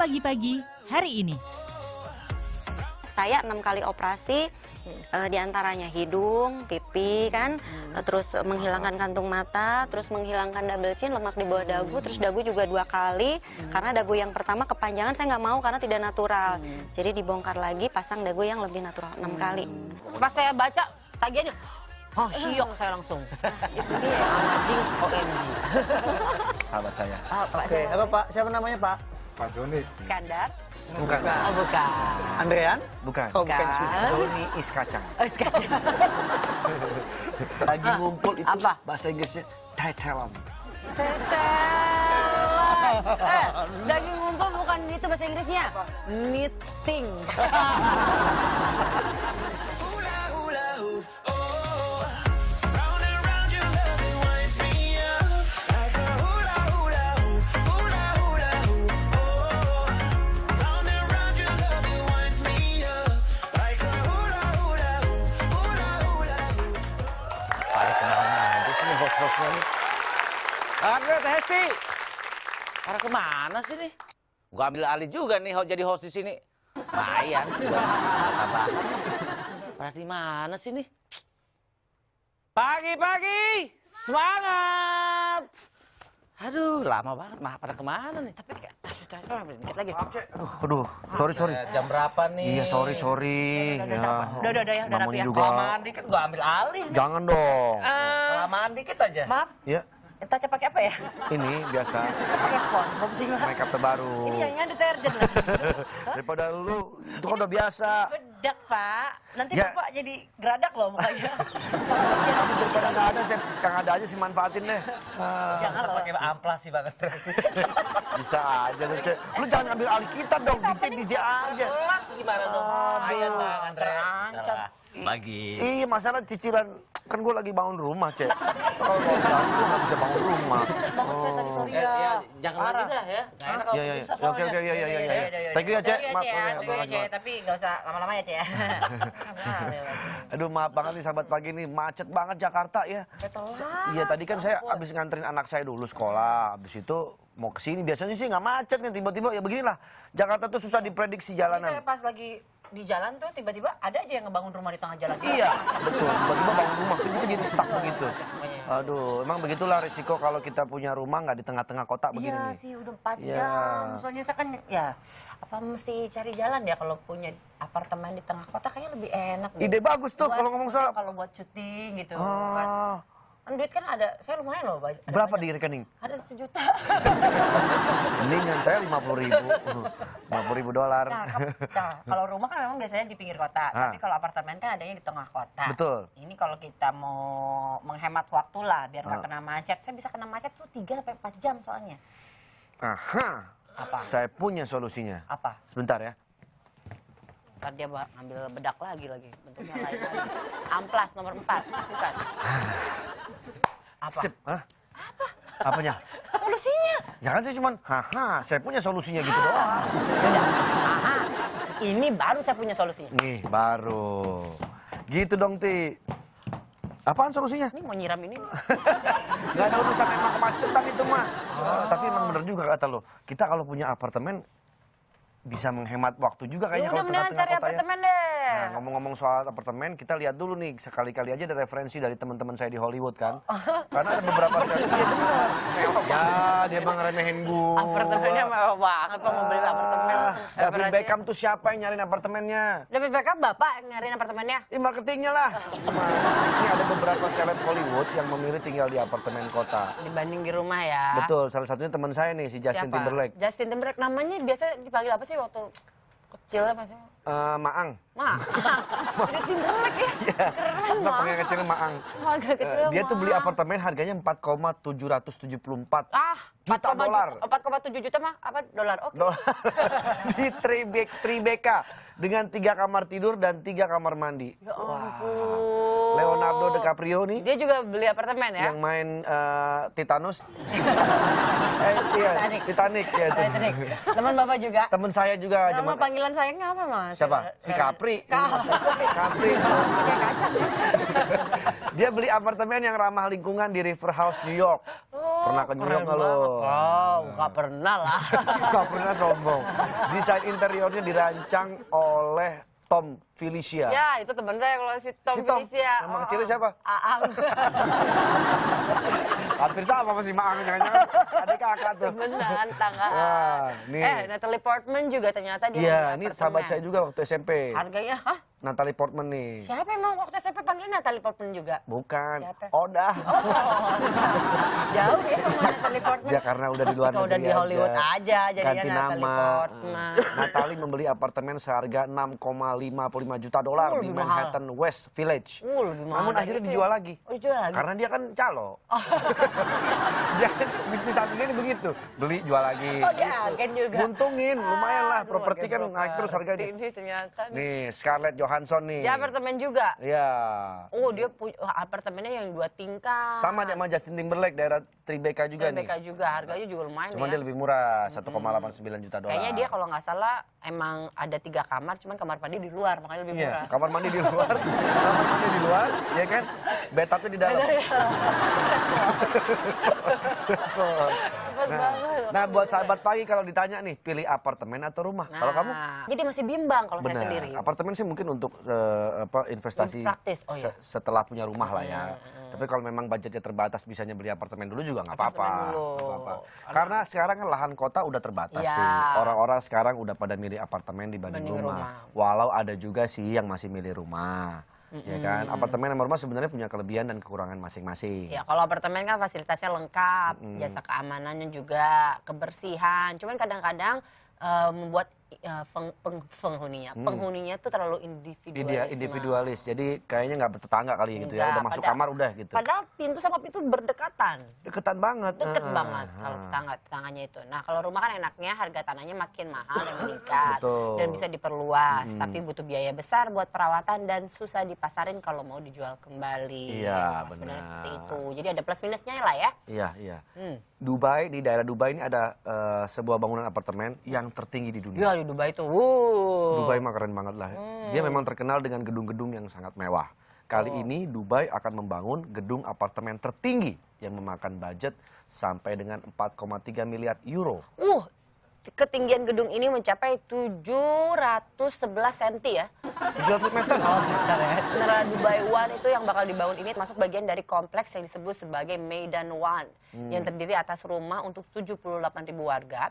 pagi-pagi hari ini. Saya enam kali operasi, e, diantaranya hidung, pipi kan, hmm. Eh, terus menghilangkan kantung mata, terus menghilangkan double chin, lemak di bawah dagu, hmm. terus dagu juga dua kali hmm. karena dagu yang pertama kepanjangan saya nggak mau karena tidak natural, hmm. jadi dibongkar lagi pasang dagu yang lebih natural enam hmm. kali. Pas saya baca tagihannya, oh siok saya langsung. Itu dia. OMG. Sahabat saya. Ah, Pak, Oke, apa Pak? Siapa namanya Pak? Pak Joni. Skandar? Bukan. bukan. Oh, bukan. Andrean? Bukan. Oh, bukan. Joni is kacang. Oh, is kacang. Lagi ngumpul itu Apa? bahasa Inggrisnya tetelan. Tetelan. Eh, lagi ngumpul bukan itu bahasa Inggrisnya. Meeting. Mana sih nih? Gua ambil alih juga nih jadi host di sini. Mayan. Apa? Pada di mana sih nih? Pagi-pagi, semangat. Aduh, lama banget. Maaf, pada kemana nih? Tapi dikit lagi. Aduh, sorry, sorry. Jam berapa nih? Iya, sorry, sorry. Ya, udah, udah, udah, ya. Udah, udah, ya. dikit, gue ambil alih. Jangan dong. Eh, Lamaan dikit aja. Maaf. Iya. Taca pakai apa ya? Ini biasa. Pakai SpongeBob sih, Mbak. Makeup terbaru. Ini yang yang lah. Daripada lu itu kan udah biasa. Bedak, Pak. Nanti ya. Bapak jadi geradak loh mukanya. Habis daripada enggak ada, saya yang ada aja sih manfaatin deh. Uh, jangan ah. pakai amplas sih, banget terus. Bisa aja lu, Cek. Lu jangan ambil alih kita dong, DJ DJ aja. Gimana dong? Ayo, Bang Andre. Terancam lagi. Iya, masalah cicilan. Kan gue lagi bangun rumah, Cek. Kalau mau bangun, gue gak bisa bangun rumah. Bangun, Cek, tadi sorry ya. ya, ya. Jangan lagi dah ya. Iya, iya, iya. Oke, oke, oke, oke, oke. Thank you ya, ya Cek. Maaf, ya, Cek. Tapi gak usah lama-lama ya, Cek. Aduh, maaf banget nih sahabat pagi ini Macet banget Jakarta ya. Iya, tadi kan saya habis nganterin anak saya dulu sekolah. abis itu mau kesini. Biasanya sih gak macet nih, tiba-tiba ya beginilah. Jakarta tuh susah iya. diprediksi jalanan. Saya pas lagi di jalan tuh tiba-tiba ada aja yang ngebangun rumah di tengah jalan. Iya, betul. Tiba-tiba bangun rumah, kita jadi stuck iya, begitu. Iya, iya. Aduh, emang begitulah risiko kalau kita punya rumah nggak di tengah-tengah kota begini. Iya sih, udah 4 ya. jam. Soalnya saya kan ya apa mesti cari jalan ya kalau punya apartemen di tengah kota kayaknya lebih enak. Ide bagus tuh kalau ngomong soal. Kalau buat cuti gitu. Ah. Kan kan duit kan ada saya lumayan loh banyak berapa banyak. di rekening ada sejuta mendingan saya lima puluh ribu lima puluh ribu dolar nah, nah kalau rumah kan memang biasanya di pinggir kota ha. Ah. tapi kalau apartemen kan adanya di tengah kota betul ini kalau kita mau menghemat waktu lah biar nggak ah. kena macet saya bisa kena macet tuh tiga sampai empat jam soalnya aha apa? Saya punya solusinya. Apa? Sebentar ya. Ntar dia ngambil bedak lagi lagi, bentuknya lain lagi. Amplas nomor 4, bukan. Ah. Apa? Sip. Hah? Apa? Apanya? Solusinya. Jangan saya cuman, haha, saya punya solusinya gitu ah. doang. Haha, ini baru saya punya solusinya. Nih, baru. Gitu dong, Ti. Apaan solusinya? Ini mau nyiram ini. Gak ada urusan emang kemacetan itu mah. Oh. Tapi emang bener juga kata lo. Kita kalau punya apartemen, bisa menghemat waktu juga kayaknya ya kalau tengah-tengah cari apartemen deh. Nah, ngomong-ngomong soal apartemen, kita lihat dulu nih sekali-kali aja ada referensi dari teman-teman saya di Hollywood kan. Oh. Karena ada beberapa saya Ya, dia emang ngeremehin gue. Apartemennya mewah banget, kok mau beli apartemen. David Beckham tuh siapa yang nyariin apartemennya? David Beckham bapak nyariin apartemennya? Ini marketingnya lah. Ini ada beberapa seleb Hollywood yang memilih tinggal di apartemen kota. Dibanding di rumah ya. Betul, salah satunya teman saya nih si Justin siapa? Timberlake. Justin Timberlake namanya biasa dipanggil apa sih waktu Kecilnya apa sih? Uh, maang. Maang. Udah tim ya. Yeah. Keren Nggak pakai kecilnya Maang. uh, Dia tuh beli apartemen harganya 4,774 ah, juta dolar. 4,7 juta mah apa dolar? Oke. Okay. Dolar. Di Tribek, Tribeka dengan tiga kamar tidur dan tiga kamar mandi. Ya Wah. Wow. Leonardo DiCaprio nih. Dia juga beli apartemen ya. Yang main uh, Titanus. eh, iya, Titanic. Titanic ya itu. Titanic. Teman Bapak juga. Teman saya juga. Nama panggilan sayangnya apa mas? Siapa? Si Capri. Kapri. Dia beli apartemen yang ramah lingkungan di River House New York. Oh, pernah ke New York nggak lo? Oh, nah. nggak pernah lah. Nggak pernah sombong. Desain interiornya dirancang oleh Tom Felicia. Ya, itu teman saya kalau si Tom, si Tom. Felicia. Nama oh, kecilnya siapa? Aang. Hampir sama masih Maang jangan-jangan. Ada kakak tuh. Beneran tangan. Nah, nih. Eh, Natalie Portman juga ternyata dia. Iya, ini sahabat saya juga waktu SMP. Harganya, hah? Natalie Portman nih. Siapa emang waktu SMP panggil Natalie Portman juga? Bukan. Siapa? Oda. Oh, oh. Jauh ya sama Natalie Portman. Ya karena udah di luar negeri udah di Hollywood aja, aja jadinya Ganti Natalie nama. Portman. Natalie membeli apartemen seharga 6,55 5 juta dolar di Manhattan mahal. West Village. Oh, Namun akhirnya dijual lagi. Oh, dijual lagi. Karena dia kan calo. Oh. dia kan bisnis ini begitu. Beli, jual lagi. Oh, iya, agen juga. Untungin, ah, lumayan lah. Properti kan naik terus harganya. ini, ternyata. Nih, Scarlett Johansson nih. Dia apartemen juga? Iya. Oh, dia apartemennya yang dua tingkat. Sama dia sama Justin Timberlake, daerah Tribeca juga Tribeca nih. Tribeca juga, harganya juga lumayan Cuman ya. dia lebih murah, 1,89 hmm. juta dolar. Kayaknya dia kalau nggak salah emang ada tiga kamar, cuman kamar mandi di luar, makanya lebih iya, murah. Iya, kamar mandi di luar, kamar mandi di luar, ya kan? Bathtubnya di dalam. nah, Nah, buat sahabat pagi kalau ditanya nih, pilih apartemen atau rumah? Nah, kalau kamu? Jadi masih bimbang kalau bener. saya sendiri. Apartemen sih mungkin untuk uh, apa investasi Oh, iya. setelah punya rumah lah ya. Hmm. Tapi kalau memang budgetnya terbatas bisanya beli apartemen dulu juga nggak apa-apa. Karena sekarang kan lahan kota udah terbatas ya. tuh. Orang-orang sekarang udah pada milih apartemen dibanding rumah. rumah. Walau ada juga sih yang masih milih rumah. Mm -hmm. ya kan apartemen sama rumah sebenarnya punya kelebihan dan kekurangan masing-masing. Ya kalau apartemen kan fasilitasnya lengkap, mm -hmm. jasa keamanannya juga, kebersihan. Cuman kadang-kadang uh, membuat peng, ya, peng, penghuninya. Hmm. Penghuninya itu terlalu individualis. Dia individualis. Jadi kayaknya nggak bertetangga kali gitu Enggak, ya. Udah masuk padahal, kamar udah gitu. Padahal pintu sama pintu berdekatan. Deketan banget. Deket ah. banget kalau tetangga tetangganya itu. Nah kalau rumah kan enaknya harga tanahnya makin mahal dan meningkat dan bisa diperluas. Hmm. Tapi butuh biaya besar buat perawatan dan susah dipasarin kalau mau dijual kembali. Iya nah, benar. Seperti itu. Jadi ada plus minusnya lah ya. Iya iya. Hmm. Dubai di daerah Dubai ini ada uh, sebuah bangunan apartemen yang tertinggi di dunia. Ya, di Dubai itu. Wuh. Dubai mah keren banget lah. Hmm. Dia memang terkenal dengan gedung-gedung yang sangat mewah. Kali oh. ini Dubai akan membangun gedung apartemen tertinggi yang memakan budget sampai dengan 4,3 miliar euro. Uh, ketinggian gedung ini mencapai 711 cm ya. 700 meter? Oh, ya. Dubai One itu yang bakal dibangun ini termasuk bagian dari kompleks yang disebut sebagai Medan One. Hmm. Yang terdiri atas rumah untuk 78 ribu warga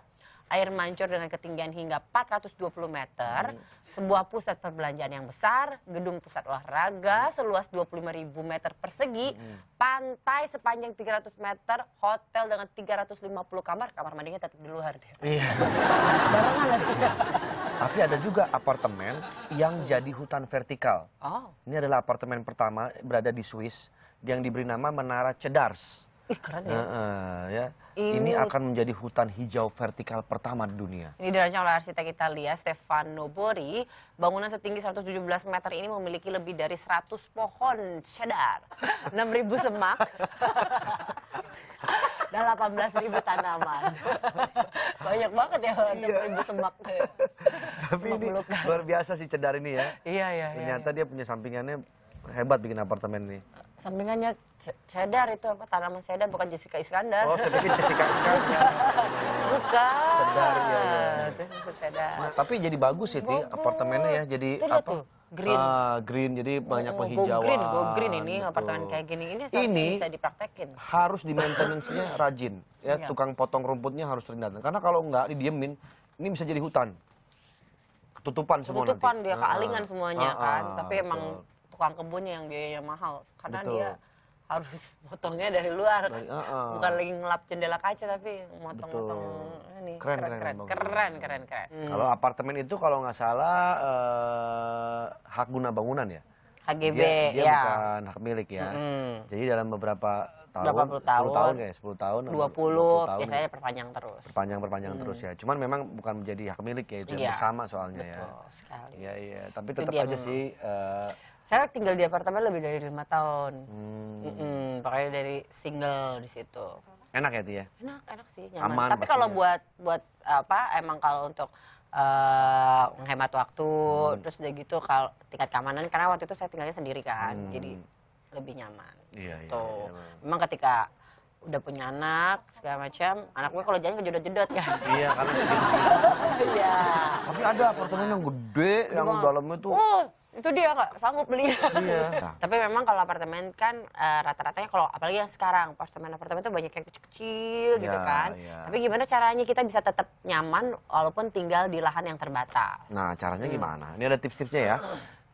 air mancur dengan ketinggian hingga 420 meter, hmm. sebuah pusat perbelanjaan yang besar, gedung pusat olahraga hmm. seluas 25.000 meter persegi, hmm. pantai sepanjang 300 meter, hotel dengan 350 kamar, kamar mandinya tetap di luar deh. Iya. Tapi ada juga apartemen yang jadi hutan vertikal. Oh. Ini adalah apartemen pertama berada di Swiss yang diberi nama Menara Cedars. Ih, keren ya. Uh, uh, ya. Ini... ini akan menjadi hutan hijau vertikal pertama di dunia. Ini dirancang oleh arsitek Italia Stefano Bori. Bangunan setinggi 117 meter ini memiliki lebih dari 100 pohon cedar, 6.000 semak, dan 18.000 tanaman. Banyak banget ya kalau iya. ribu semak. Tapi semak ini luar biasa sih cedar ini ya. Iya, iya, iya. Ternyata iya. dia punya sampingannya hebat bikin apartemen ini sampingannya Cedar itu apa tanaman Cedar bukan Jessica Iskandar. Oh, sedikit Jessica Iskandar. bukan. Cedar ya. ya. Cedar. Nah, tapi jadi bagus sih ya, Buku. apartemennya ya. Jadi itu apa? Tuh. Green. Ah, green. Jadi banyak go, penghijauan. Go green, go green ini gitu. apartemen kayak gini ini, ini bisa dipraktekin. Harus di maintenance-nya rajin. Ya, iya. tukang potong rumputnya harus sering datang. Karena kalau enggak didiemin, ini bisa jadi hutan ketutupan semua ketutupan dia ah, kealingan ah. semuanya ah, kan ah, tapi betul. emang tukang kebunnya yang biayanya mahal karena Betul. dia harus motongnya dari luar dari, Uh, uh. Bukan lagi ngelap jendela kaca tapi motong-motong ini. Keren keren keren keren keren. keren, Hmm. Kalau apartemen itu kalau nggak salah uh, hak guna bangunan ya. HGB dia, dia ya. bukan hak milik ya. Hmm. Jadi dalam beberapa tahun, berapa tahun, 10 tahun kayak 10 tahun 20, 20 tahun, biasanya perpanjang terus. Perpanjang perpanjang hmm. terus ya. Cuman memang bukan menjadi hak milik ya itu yang iya. bersama soalnya ya. Betul ya. sekali. Iya iya, tapi tetap aja sih uh, saya tinggal di apartemen lebih dari lima tahun hmm. mm -mm, pokoknya dari single di situ enak ya Tia? Ya? enak enak sih nyaman Aman, tapi kalau buat buat apa emang kalau untuk uh, menghemat waktu hmm. terus udah gitu kalau tingkat keamanan karena waktu itu saya tinggalnya sendiri kan hmm. jadi lebih nyaman iya, iya gitu iya, iya, memang ketika udah punya anak segala macam anak gue kalau jalan jodoh jedot ya. iya karena sih. iya tapi ada apartemen yang gede yang dalamnya tuh oh, itu dia nggak sanggup beli. Iya. iya. Tapi memang kalau apartemen kan uh, rata-ratanya kalau apalagi yang sekarang apartemen apartemen itu banyak yang kecil-kecil ya, gitu kan. Ya. Tapi gimana caranya kita bisa tetap nyaman walaupun tinggal di lahan yang terbatas? Nah caranya hmm. gimana? Ini ada tips-tipsnya ya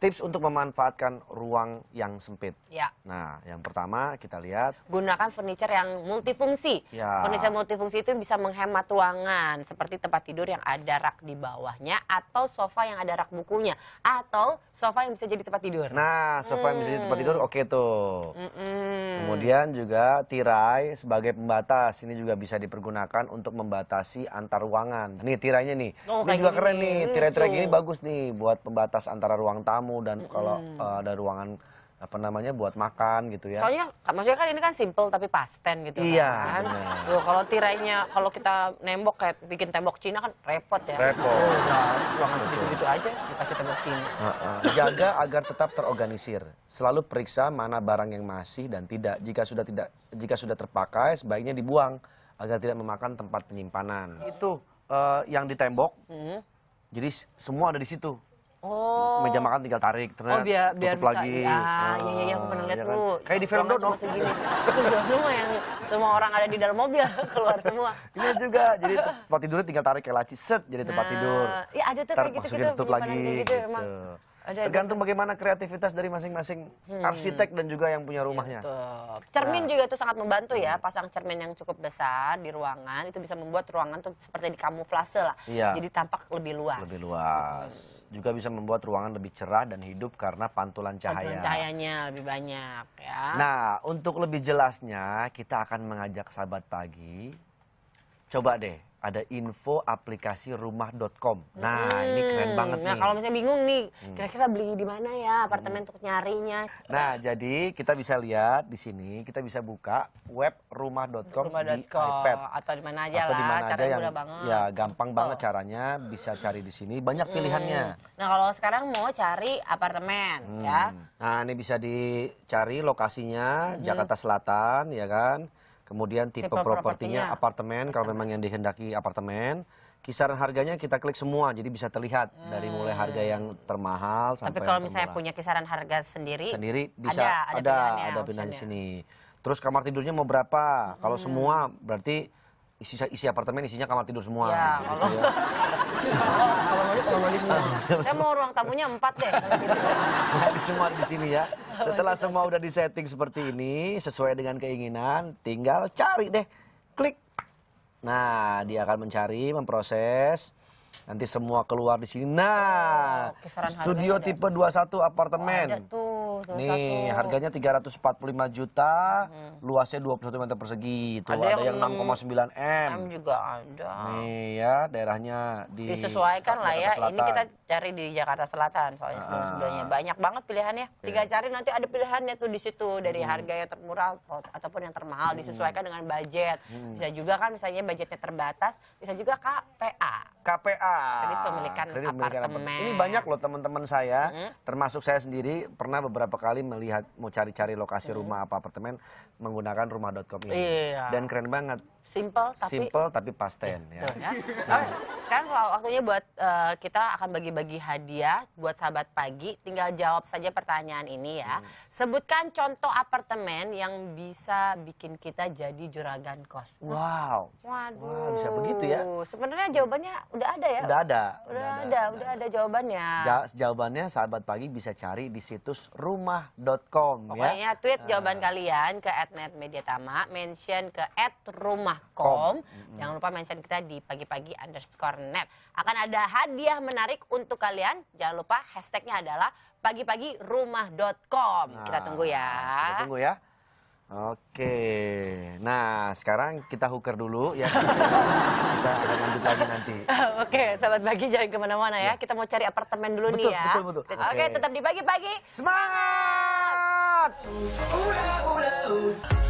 tips untuk memanfaatkan ruang yang sempit. Ya. Nah, yang pertama kita lihat gunakan furniture yang multifungsi. Ya. Furniture multifungsi itu bisa menghemat ruangan seperti tempat tidur yang ada rak di bawahnya atau sofa yang ada rak bukunya atau sofa yang bisa jadi tempat tidur. Nah, sofa hmm. yang bisa jadi tempat tidur hmm. oke okay tuh. Hmm. Kemudian juga tirai sebagai pembatas ini juga bisa dipergunakan untuk membatasi antar ruangan. Nih tirainya nih. Oh, ini juga gini. keren nih, tirai-tirai hmm, gini bagus nih buat pembatas antara ruang tamu dan kalau mm -hmm. uh, ada ruangan apa namanya buat makan gitu ya. Soalnya maksudnya kan ini kan simple tapi pasten gitu iya, kan. Iya. kalau tirainya kalau kita nembok kayak bikin tembok Cina kan repot ya. Repot. nah, ruangan segitu-gitu aja dikasih tembok Cina. Uh -uh. Jaga agar tetap terorganisir. Selalu periksa mana barang yang masih dan tidak. Jika sudah tidak jika sudah terpakai sebaiknya dibuang agar tidak memakan tempat penyimpanan. Itu uh, yang di tembok. Hmm. Jadi semua ada di situ. Oh. Meja makan tinggal tarik, terus oh, biar, biar tutup lagi. ya iya, iya, iya, aku pernah lihat ya kan? tuh. Kayak di film Dono. Itu Dono yang semua orang ada di dalam mobil, keluar semua. ini iya juga, jadi tempat tidurnya tinggal tarik kayak laci, set, jadi tempat nah, tidur. Iya ada tuh kayak gitu-gitu, gitu, masukin tutup lagi. Gitu, gitu. Emang. Gitu. Tergantung bagaimana kreativitas dari masing-masing hmm. arsitek dan juga yang punya rumahnya. Betul. Nah. Cermin nah. juga itu sangat membantu ya, hmm. pasang cermin yang cukup besar di ruangan itu bisa membuat ruangan tuh seperti dikamuflase lah. Iya. Jadi tampak lebih luas. Lebih luas. Hmm. Juga bisa membuat ruangan lebih cerah dan hidup karena pantulan cahaya. Pantulan cahayanya lebih banyak ya. Nah, untuk lebih jelasnya kita akan mengajak sahabat pagi coba deh ada info aplikasi rumah.com. Hmm. Nah, hmm. ini keren banget nah, nih. Nah, kalau misalnya bingung nih, hmm. kira-kira beli di mana ya apartemen hmm. untuk nyarinya. Nah, jadi kita bisa lihat di sini, kita bisa buka web rumah.com rumah di iPad atau di mana aja atau lah. mana caranya banget. Ya, gampang oh. banget caranya, bisa cari di sini, banyak hmm. pilihannya. Nah, kalau sekarang mau cari apartemen hmm. ya. Nah, ini bisa dicari lokasinya hmm. Jakarta Selatan ya kan kemudian tipe, tipe propertinya apartemen kalau memang yang dihendaki apartemen kisaran harganya kita klik semua jadi bisa terlihat hmm. dari mulai hmm. harga yang termahal sampai tapi kalau misalnya punya kisaran harga sendiri sendiri bisa ada ada, ada, pilihan di sini terus kamar tidurnya mau berapa hmm. kalau semua berarti isi isi apartemen isinya kamar tidur semua ya, gitu kalau, ya. kalau, mau saya mau ruang tamunya empat deh kalau semua di sini ya setelah semua udah disetting seperti ini, sesuai dengan keinginan, tinggal cari deh, klik. Nah, dia akan mencari, memproses. Nanti semua keluar di sini. Nah, oh, studio tipe ada. 21 apartemen. Oh, Nih, harganya 345 juta, hmm. luasnya 21 meter persegi. Tuh ada, ada yang 6,9 M. M juga ada. Nih ya, daerahnya di Disesuaikan lah ya. Selatan. Ini kita cari di Jakarta Selatan soalnya uh. Ah. sebelum-sebelumnya banyak banget pilihannya. Okay. Iya. Tiga cari nanti ada pilihannya tuh di situ dari hmm. harga yang termurah ataupun yang termahal hmm. disesuaikan dengan budget. Hmm. Bisa juga kan misalnya budgetnya terbatas, bisa juga KPA. KPA. Kredit pemilikan, Kredit pemilikan apartemen. Ini banyak loh teman-teman saya, hmm. termasuk saya sendiri pernah beberapa beberapa kali melihat mau cari-cari lokasi hmm. rumah apa apartemen menggunakan rumah.com ini. Iya. Dan keren banget. Simple tapi simple tapi pasten ya. ya. Nah. Sekarang waktunya buat uh, kita akan bagi-bagi hadiah buat sahabat pagi. Tinggal jawab saja pertanyaan ini ya. Hmm. Sebutkan contoh apartemen yang bisa bikin kita jadi juragan kos. Wow. Waduh. Wow, bisa begitu ya. Sebenarnya jawabannya udah ada ya? Udah ada. Udah, udah ada, ada, udah ada jawabannya. jawabannya sahabat pagi bisa cari di situs rumah rumah.com ya. Pokoknya ya. tweet eh. jawaban kalian ke @netmediatama, mention ke @rumahcom. Jangan lupa mention kita di pagi-pagi underscore net. Akan ada hadiah menarik untuk kalian. Jangan lupa hashtagnya adalah pagi-pagi rumah.com. kita nah, tunggu ya. Kita tunggu ya. Oke, nah sekarang kita hooker dulu ya. kita akan lanjut lagi nanti. Oke, sahabat pagi jangan kemana-mana ya. Iya. Kita mau cari apartemen dulu betul, nih ya. Betul, betul, betul. Oke, tetap di pagi-pagi. Semangat! Semangat!